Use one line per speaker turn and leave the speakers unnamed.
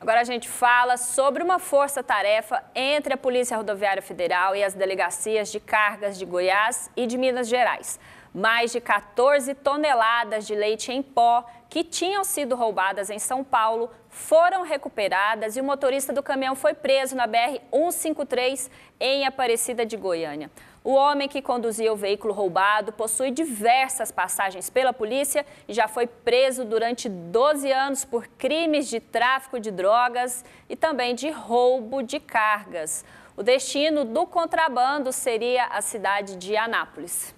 Agora a gente fala sobre uma força-tarefa entre a Polícia Rodoviária Federal e as delegacias de cargas de Goiás e de Minas Gerais mais de 14 toneladas de leite em pó que tinham sido roubadas em São Paulo foram recuperadas e o motorista do caminhão foi preso na BR-153 em Aparecida de Goiânia. O homem que conduzia o veículo roubado possui diversas passagens pela polícia e já foi preso durante 12 anos por crimes de tráfico de drogas e também de roubo de cargas. O destino do contrabando seria a cidade de Anápolis.